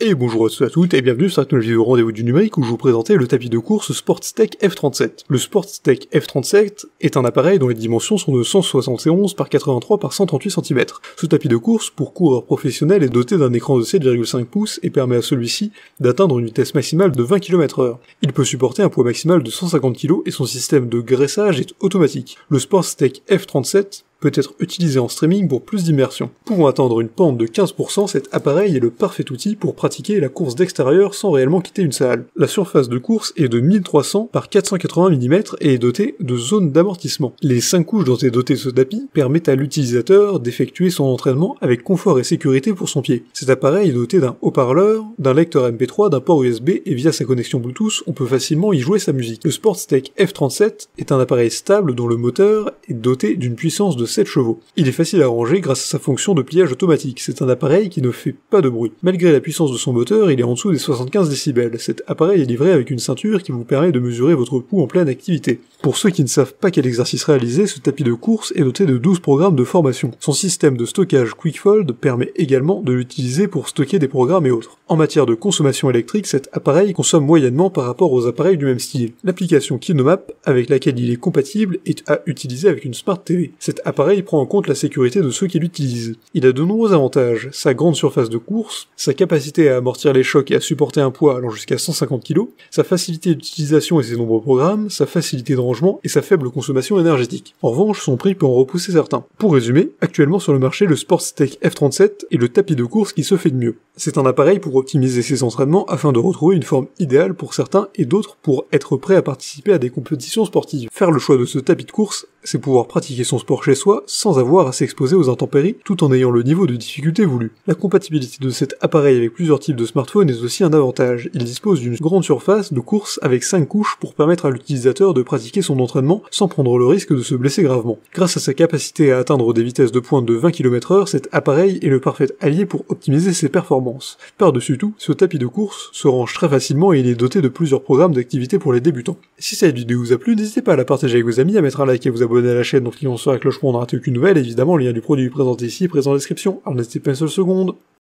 Et bonjour à tous et à toutes et bienvenue sur cette nouvelle vidéo rendez-vous du numérique où je vous présentais le tapis de course Sportstech F37. Le Sportstech F37 est un appareil dont les dimensions sont de 171 par 83 par 138 cm. Ce tapis de course pour coureurs professionnels est doté d'un écran de 7,5 pouces et permet à celui-ci d'atteindre une vitesse maximale de 20 km h Il peut supporter un poids maximal de 150 kg et son système de graissage est automatique. Le Sportstech F37 peut être utilisé en streaming pour plus d'immersion. Pouvant atteindre une pente de 15%, cet appareil est le parfait outil pour pratiquer la course d'extérieur sans réellement quitter une salle. La surface de course est de 1300 par 480 mm et est dotée de zones d'amortissement. Les 5 couches dont est doté ce tapis permettent à l'utilisateur d'effectuer son entraînement avec confort et sécurité pour son pied. Cet appareil est doté d'un haut-parleur, d'un lecteur MP3, d'un port USB et via sa connexion Bluetooth, on peut facilement y jouer sa musique. Le Sportstech F37 est un appareil stable dont le moteur est doté d'une puissance de 7 chevaux. Il est facile à ranger grâce à sa fonction de pliage automatique, c'est un appareil qui ne fait pas de bruit. Malgré la puissance de son moteur, il est en dessous des 75 décibels. Cet appareil est livré avec une ceinture qui vous permet de mesurer votre pouls en pleine activité. Pour ceux qui ne savent pas quel exercice réaliser, ce tapis de course est doté de 12 programmes de formation. Son système de stockage QuickFold permet également de l'utiliser pour stocker des programmes et autres. En matière de consommation électrique, cet appareil consomme moyennement par rapport aux appareils du même style. L'application KinoMap, avec laquelle il est compatible, est à utiliser avec une Smart TV. Cet il prend en compte la sécurité de ceux qui l'utilisent. Il a de nombreux avantages, sa grande surface de course, sa capacité à amortir les chocs et à supporter un poids allant jusqu'à 150 kg, sa facilité d'utilisation et ses nombreux programmes, sa facilité de rangement et sa faible consommation énergétique. En revanche, son prix peut en repousser certains. Pour résumer, actuellement sur le marché, le SportStech F37 est le tapis de course qui se fait de mieux. C'est un appareil pour optimiser ses entraînements afin de retrouver une forme idéale pour certains et d'autres pour être prêt à participer à des compétitions sportives. Faire le choix de ce tapis de course, c'est pouvoir pratiquer son sport chez soi sans avoir à s'exposer aux intempéries tout en ayant le niveau de difficulté voulu. La compatibilité de cet appareil avec plusieurs types de smartphones est aussi un avantage. Il dispose d'une grande surface de course avec 5 couches pour permettre à l'utilisateur de pratiquer son entraînement sans prendre le risque de se blesser gravement. Grâce à sa capacité à atteindre des vitesses de pointe de 20 km/h, cet appareil est le parfait allié pour optimiser ses performances. Par-dessus tout, ce tapis de course se range très facilement et il est doté de plusieurs programmes d'activités pour les débutants. Si cette vidéo vous a plu, n'hésitez pas à la partager avec vos amis, à mettre un like et à vous abonner à la chaîne en cliquant sur la cloche pour n'en aucune nouvelle, évidemment, le lien du produit présenté ici est présent en description. Alors n'hésitez pas une seule seconde